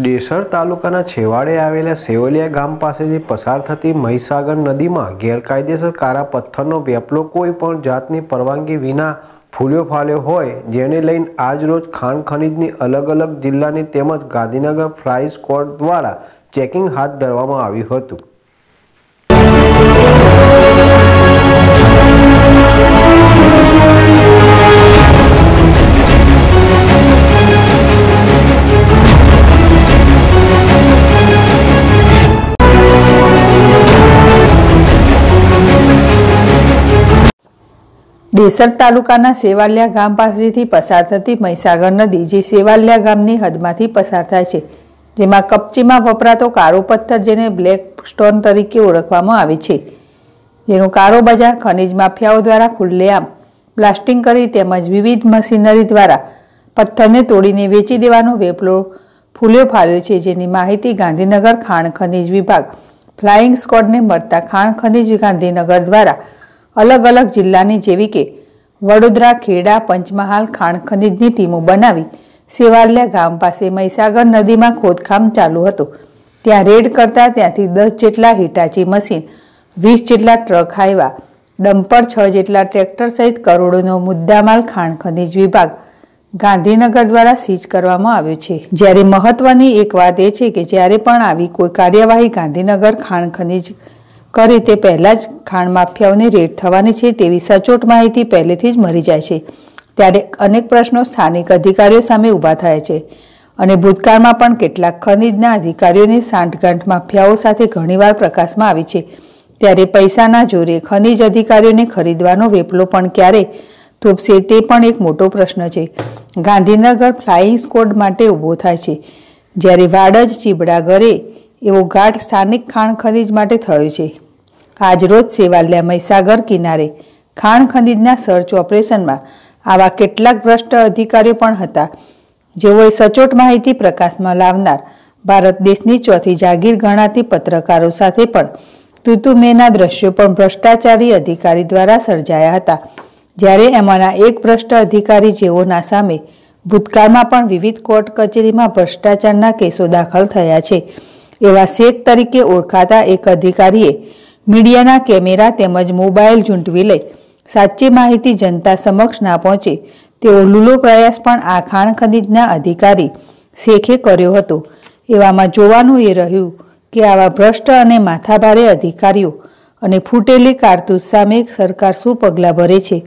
ડેસર તાલુકાના છેવાડે આવેલા સેવલિયા ગામ પાસેથી પસાર થતી મહીસાગર નદીમાં ગેરકાયદેસર કારા પથ્થરનો વેપલો કોઈ પણ જાતની પરવાનગી વિના ફૂલ્યો ફાલ્યો હોય જેને લઈને આજરોજ ખાણ ખનીજની અલગ અલગ જિલ્લાની તેમજ ગાંધીનગર ફ્રાઇ સ્કોડ દ્વારા ચેકિંગ હાથ ધરવામાં આવ્યું હતું દેસર તાલુકાના સેવાલિયા ગામ પાસેથી પસાર થતી મહીસાગર નદી જે સેવાલિયા ગામની હદમાંથી પસાર થાય છે જેમાં કપચીમાં વપરાતો કારો પથ્થર જેને બ્લેક સ્ટોન તરીકે ઓળખવામાં આવે છે જેનું કારો બજાર ખનિજ માફિયાઓ દ્વારા ખુલ્લેઆમ બ્લાસ્ટિંગ કરી તેમજ વિવિધ મશીનરી દ્વારા પથ્થરને તોડીને વેચી દેવાનો વેપલો ફૂલ્યો ફાલ્યો છે જેની માહિતી ગાંધીનગર ખાણ ખનિજ વિભાગ ફ્લાઇંગ સ્કોડને મળતા ખાણ ખનિજ ગાંધીનગર દ્વારા અલગ અલગ જિલ્લાની જેવી કે વડોદરા ખેડા પંચમહાલ ખાણ ખનીજની ટીમો બનાવી સેવાલિયા ગામ પાસે મહીસાગર નદીમાં ખોદકામ ચાલુ હતું ત્યાં રેડ કરતા ત્યાંથી દસ જેટલા હિટાચી મશીન વીસ જેટલા ટ્રક હાઈવા ડમ્પર છ જેટલા ટ્રેક્ટર સહિત કરોડોનો મુદ્દામાલ ખાણ ખનીજ વિભાગ ગાંધીનગર દ્વારા સીઝ કરવામાં આવ્યો છે જ્યારે મહત્વની એક વાત એ છે કે જ્યારે પણ આવી કોઈ કાર્યવાહી ગાંધીનગર ખાણ ખનીજ કરે તે પહેલાં જ ખાણ માફિયાઓને રેડ થવાની છે તેવી સચોટ માહિતી પહેલેથી જ મરી જાય છે ત્યારે અનેક પ્રશ્નો સ્થાનિક અધિકારીઓ સામે ઊભા થાય છે અને ભૂતકાળમાં પણ કેટલાક ખનીજના અધિકારીઓની સાંઠગાંઠ માફિયાઓ સાથે ઘણીવાર પ્રકાશમાં આવી છે ત્યારે પૈસાના જોરે ખનીજ અધિકારીઓને ખરીદવાનો વેપલો પણ ક્યારે થોપશે તે પણ એક મોટો પ્રશ્ન છે ગાંધીનગર ફ્લાઇંગ સ્કોડ માટે ઊભો થાય છે જ્યારે વાડજ ચીબડા ઘરે એવો ઘાટ સ્થાનિક ખાણ ખનીજ માટે થયો છે આજરોજ સેવાલિયા મહીસાગર કિનારે ખાણ ખનીજના સર્ચ ઓપરેશનમાં આવા કેટલાક ભ્રષ્ટ અધિકારીઓ પણ હતા જેઓએ સચોટ માહિતી પ્રકાશમાં લાવનાર ભારત દેશની ચોથી જાગીર ગણાતી પત્રકારો સાથે પણ તુતુમેના દ્રશ્યો પણ ભ્રષ્ટાચારી અધિકારી દ્વારા સર્જાયા હતા જ્યારે એમાંના એક ભ્રષ્ટ અધિકારી જેઓના સામે ભૂતકાળમાં પણ વિવિધ કોર્ટ કચેરીમાં ભ્રષ્ટાચારના કેસો દાખલ થયા છે એવા શેખ તરીકે ઓળખાતા એક અધિકારીએ મીડિયાના કેમેરા તેમજ મોબાઈલ ઝૂંટવી લઈ સાચી માહિતી જનતા સમક્ષ ના પહોંચે તેવો લૂલો પ્રયાસ પણ આ ખાણ ખનીજના અધિકારી શેખે કર્યો હતો એવામાં જોવાનું એ રહ્યું કે આવા ભ્રષ્ટ અને માથાભારે અધિકારીઓ અને ફૂટેલી કારતૂસ સામે સરકાર શું પગલાં ભરે છે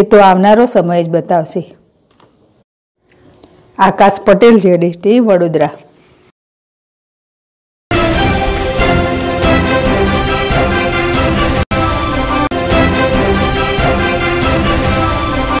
એ તો આવનારો સમય જ બતાવશે આકાશ પટેલ જેડીએસટી વડોદરા